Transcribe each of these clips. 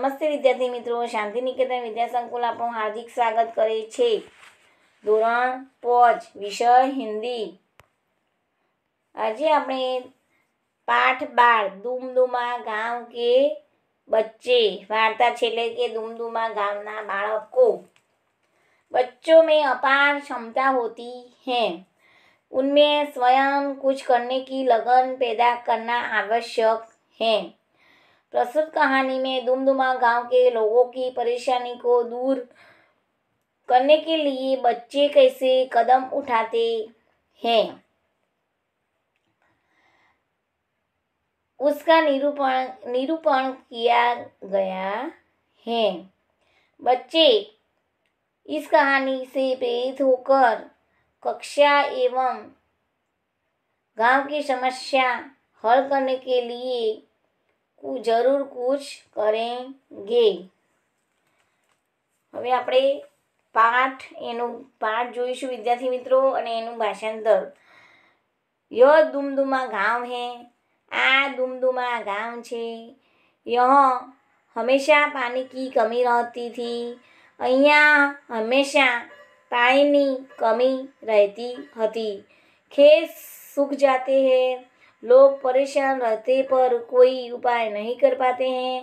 નમસ્તે વિદ્યાર્થી મિત્રો શાંતિ નિકેતન વિદ્યા સંકુલ આપણું હાર્દિક સ્વાગત કરે છે ધોરણ પોચ વિષય હિન્દી આજે આપણે પાઠ બાર દુમદુમા ગામ કે બચ્ચે વાર્તા છે એટલે કે દુમદુમા ગામના બાળકો बच्चों में अपार क्षमता होती है उनमें स्वयं कुछ करने की लगन पैदा करना आवश्यक है प्रस्तुत कहानी में दुमदुमा गांव के लोगों की परेशानी को दूर करने के लिए बच्चे कैसे कदम उठाते हैं उसका निरूपण निरूपण किया गया है बच्चे इस कहानी से प्रेरित होकर कक्षा एवं गांव की समस्या हल करने के लिए જરૂર કુછ કરેંગે હવે આપણે પાઠ એનું પાઠ જોઈશું વિદ્યાર્થી મિત્રો અને એનું ભાષાંતર ય દુમદુમા ગામ હે આ દુમદુમા ગામ છે યહ હંમેશા પાણી કી કમી રહેતી હતી અહીંયા હંમેશા પાણીની કમી રહેતી હતી ખેત સુખ જાતે હૈ लोग परेशान रहते पर कोई ઉપાય નહીં કરી પાતે હૈ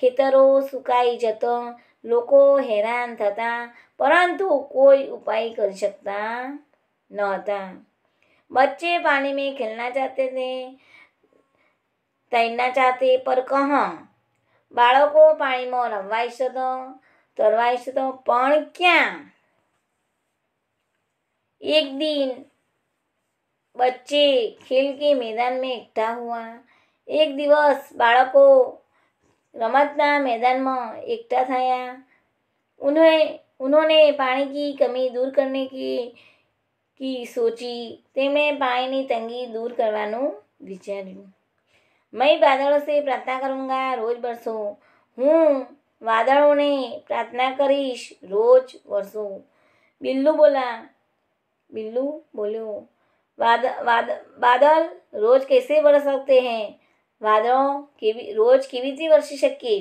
ખેતરો સુકાઈ જતા લોકો હેરાન થતા પરંતુ કોઈ ઉપાય કરી શકતા ન હતા बच्चे पानी में खेलना चाहते थे તૈરના ચાતે પર કહં બાળકો પાણીમાં રમવા ઈચ્છતો તરવા ઈચ્છતો પણ ક્યાં એક દિન बच्चे खेल के मैदान में एक हुआ एक दिवस बाड़कों रमतना मैदान एकटा थाया उन्हें उन्होंने पानी की कमी दूर करने की की સોચી पानी की तंगी दूर करने વિચાર્યું मैं बादलों से प्रार्थना करूंगा रोज बरसो हूँ वादलों ने प्रार्थना करीश रोज वर्षो बिल्लू बोला बिल्लू बोलो बाद, बाद, बादल रोज कैसे बरस सकते हैं बादलों की रोज की भी थी वर्षी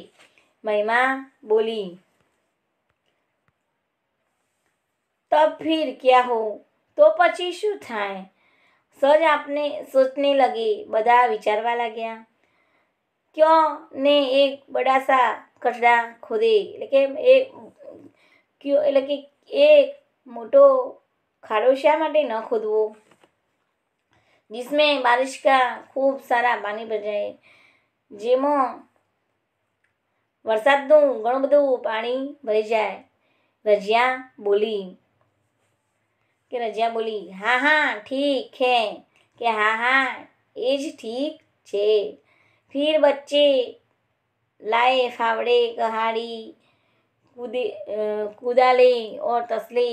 महिमा बोली तब फिर क्या हो तो पची शू थाए सज आपने सोचने लगे बदा विचारवा लग्या क्यों ने एक बड़ा सा कचड़ा खोदे लेकिन एक क्यों लेकिन एक मोटो खाड़ो श्या न खोदवो जिसमें बारिश का खूब सारा પાણી ભરાય જેમાં વરસાદનું ઘણું બધું પાણી ભરી જાય રજિયા બોલી કે રજિયા બોલી હા હા ઠીક હે કે હા હા એ જ ઠીક છે ફિર બચ્ચે લાએ ફાવડે કહાડી कूदे कूदाले और तसले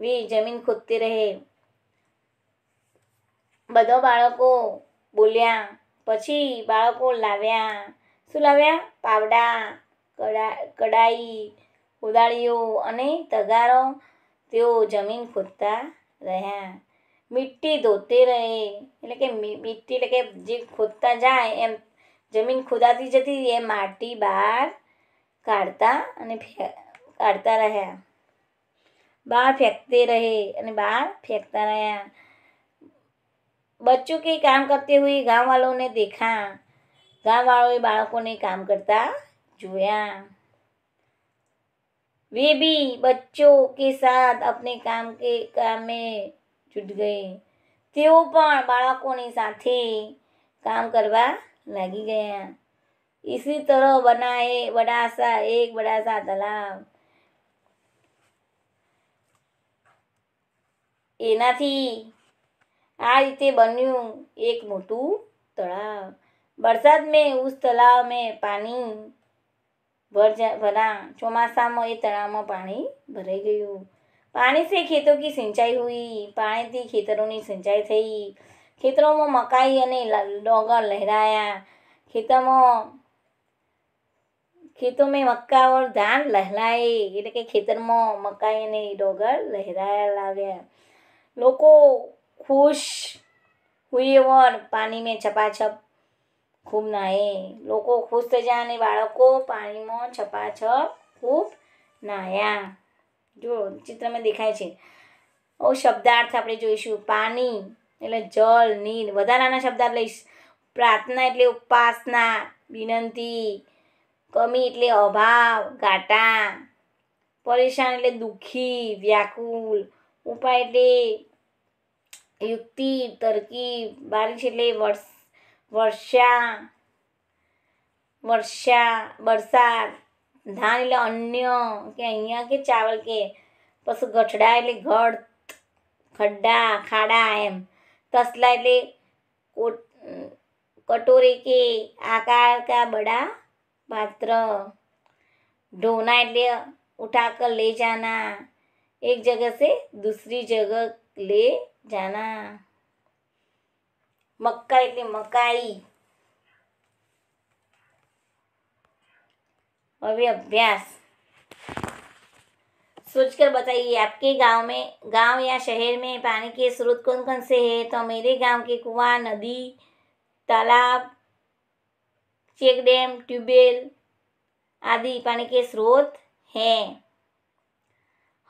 वे जमीन खोदते रहे બધો બાળકો બોલ્યા પછી બાળકો લાવ્યા શું લાવ્યા પાવડા કડા કડાઈ કોદાળીઓ અને તગારો તેઓ જમીન ખોદતા રહ્યા મિટ્ટી ધોતે રહે એટલે કે મિટ્ટી એટલે કે જે ખોદતા જાય એમ જમીન ખોદાતી જતી એ માટી બહાર કાઢતા અને કાઢતા રહ્યા બહાર ફેંકતે રહે અને બહાર ફેંકતા રહ્યા बच्चों के काम करते हुए गांव वालों ने देखा गांव वालों વાળાઓએ ने काम करता जोया वे भी बच्चों के साथ अपने काम के काम में जुट गए तो પણ ने साथ काम કરવા लगी गया इसी तरह बना है बड़ा सा एक बड़ा सा तालाब एना थी આ રીતે બન્યું એક મોટું તળાવ વરસાદ મે ઉસ તળાવ મે પાણી ભર જા ભરા ચોમાસા માં એ તળાવ માં પાણી ભરાઈ ગયું પાણી સે ખેતો કી સિંચાઈ હુઈ પાણી થી ખેતરો ની સિંચાઈ થઈ ખેતરો માં મકાઈ અને ડોગરા લહેરાયા ખેતમો ખેત મે મક્કા ઓર ધાન લહેલાય એટલે કે ખેતરમાં મકાઈ અને ડોગળ લહેરાયા લાગ્યા લોકો ખુશ હુએ વન પાણી છપાછપ ખૂબ નાહે લોકો ખુશ થઈ જાય અને બાળકો પાણીમાં છપાછપ ખૂબ નાહ્યા જો ચિત્રમાં દેખાય છે ઓ શબ્દાર્થ આપણે જોઈશું પાણી એટલે જળ નીર વધારાના શબ્દાર્થ લઈશ પ્રાર્થના એટલે ઉપાસના વિનંતી કમી એટલે અભાવ ઘાટા પરેશાન એટલે દુઃખી વ્યાકુલ ઉપાય એટલે युक्ति तरकी बारिश एट वर्ष वर्षा वर्षा वरसाद धान एट अन्य के यहाँ के चावल के पशु गठड़ा एट गढ़ खड्डा खाड़ा एम तसला एट कटोरे के आकार का बड़ा पात्र ढोना एट उठाकर ले जाना एक जगह से दूसरी जगह ले જાના મક્કા એટલે મકાઈ હવે अभ्यास सोचकर बताइए आपके गांव में गांव या शहर में पानी के स्रोत कौन कौन से हैं तो मेरे गांव के कुआं नदी तालाब चेक डैम ट्यूबवेल आदि पानी के स्रोत हैं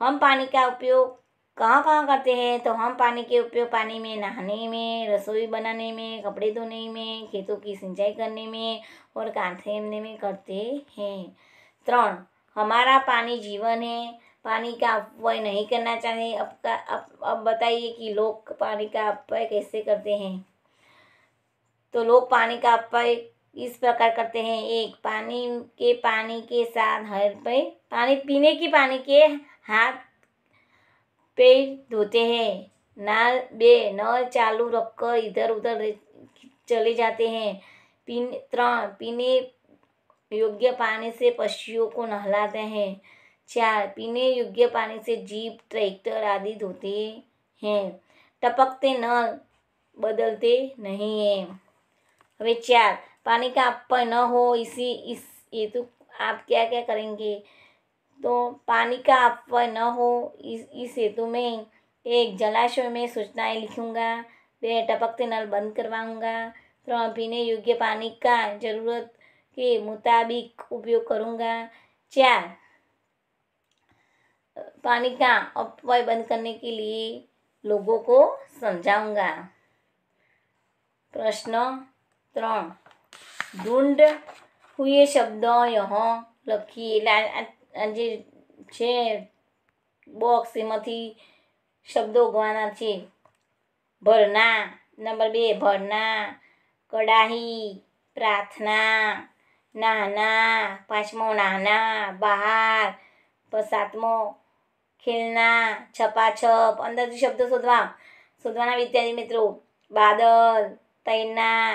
हम पानी का उपयोग कहाँ कहाँ करते हैं तो हम पानी के उपयोग पानी में नहाने में रसोई बनाने में कपड़े धोने में खेतों की सिंचाई करने में और कांथेमने में करते हैं त्रण हमारा पानी जीवन है पानी का अपव्यय नहीं करना चाहिए अब का अब अब बताइए कि लोग पानी का अपव्यय कैसे करते हैं तो लोग पानी का अपव्यय इस प्रकार करते हैं एक पानी के पानी के साथ हर पे पानी पीने की पानी के हाथ पैर धोते हैं नल बे नल चालू रखकर इधर उधर चले जाते हैं पीन त्रण पीने योग्य पानी से पशुओं को नहलाते हैं चार पीने योग्य पानी से जीप ट्रैक्टर आदि धोते हैं टपकते नल बदलते नहीं हैं હવે चार पानी का अपय न हो इसी इस हेतु तो आप क्या क्या करेंगे तो पानी का अपव्यय न हो इस इस हेतु में एक जलाशय में सूचनाएं लिखूंगा बे टपकते नल बंद करवाऊंगा तो पीने योग्य पानी का ज़रूरत के मुताबिक उपयोग करूंगा चार पानी का अपव्यय बंद करने के लिए लोगों को समझाऊंगा प्रश्न ત્રણ ढूंढ हुए शब्दों यहाँ लखी જે છે બોક્સ એમાંથી શબ્દો ગવાના છે ભરના નંબર બે ભરના કડાહી પ્રાર્થના નાના પાંચમો નાના બહાર સાતમો ખીલના છપાછપ અંદરથી શબ્દો શોધવા શોધવાના વિદ્યાર્થી મિત્રો બાદલ તૈના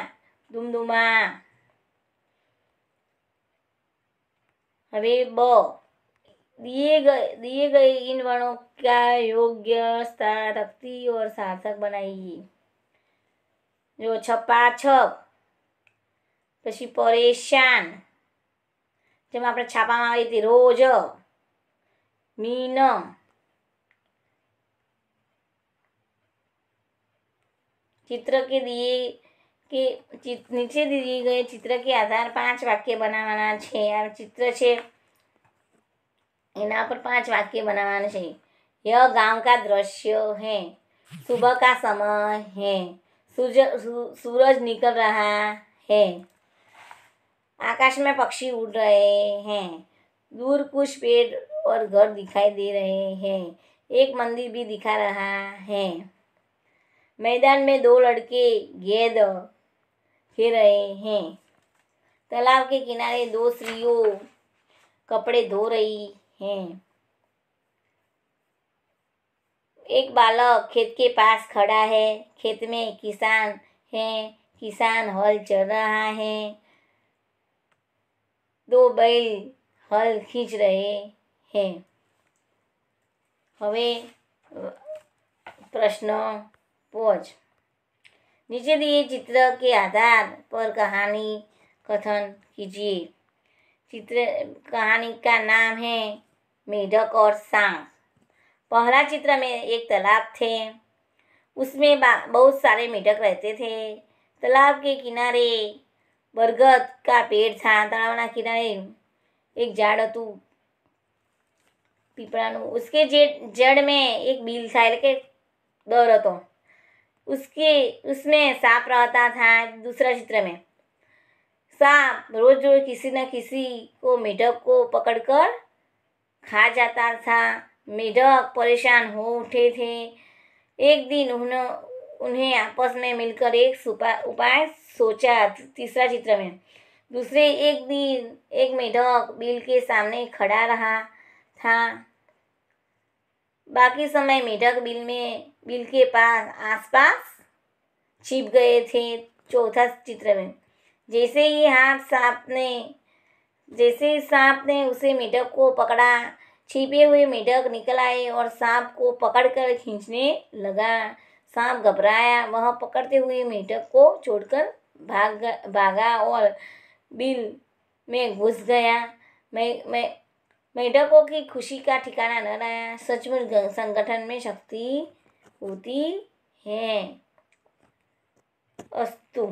ધુમધુમા હવે બ दिए गए दिए गए इन वर्णों का योग्य स्थानक्ति और सार्थक बनाइए जो छपा छप पी परेशान जब आप छापा में रोज मीन चित्र के दिए के नीचे दिए गए चित्र के आधार पांच वाक्य बनावा चित्र है यहाँ पर पांच वाक्य बनाना चाहिए यह गांव का दृश्य है सुबह का समय है सूरज सूरज निकल रहा है आकाश में पक्षी उड़ रहे हैं दूर कुछ पेड़ और घर दिखाई दे रहे हैं एक मंदिर भी दिखा रहा है मैदान में दो लड़के गेंद खेल रहे हैं तालाब के किनारे दो स्त्रियों कपड़े धो रही हैं एक बालक खेत के पास खड़ा है खेत में किसान है किसान हल चल रहा है दो बैल हल खींच रहे हैं हमें प्रश्न पूछ नीचे दिए चित्र के आधार पर कहानी कथन कीजिए चित्र कहानी का नाम है मेढक और सांग पहला चित्र में एक तालाब थे उसमें बहुत सारे मेढक रहते थे तालाब के किनारे बरगद का पेड़ था तालाब ना किनारे एक झाड़ तू पीपड़ा उसके जड़ में एक बिल था लेके दौर तो उसके उसमें सांप रहता था दूसरा चित्र में सांप रोज रोज किसी न किसी को मेढक को पकड़कर खा जाता था मेढक परेशान हो उठे थे एक दिन उन्होंने उन्हें आपस में मिलकर एक उपाय सोचा तीसरा चित्र में दूसरे एक दिन एक मेढक बिल के सामने खड़ा रहा था बाकी समय मेढक बिल में बिल के पास आसपास छिप गए थे चौथा चित्र में जैसे ही हाथ सांप ने जैसे ही सांप ने उसे मेढक को पकड़ा छिपे हुए मेढक निकल आए और सांप को पकड़कर खींचने लगा सांप घबराया वह पकड़ते हुए मेढक को छोड़कर भाग भागा और बिल में घुस गया मैं मैं मेढकों की खुशी का ठिकाना न रहा सचमुच संगठन में शक्ति होती है अस्तु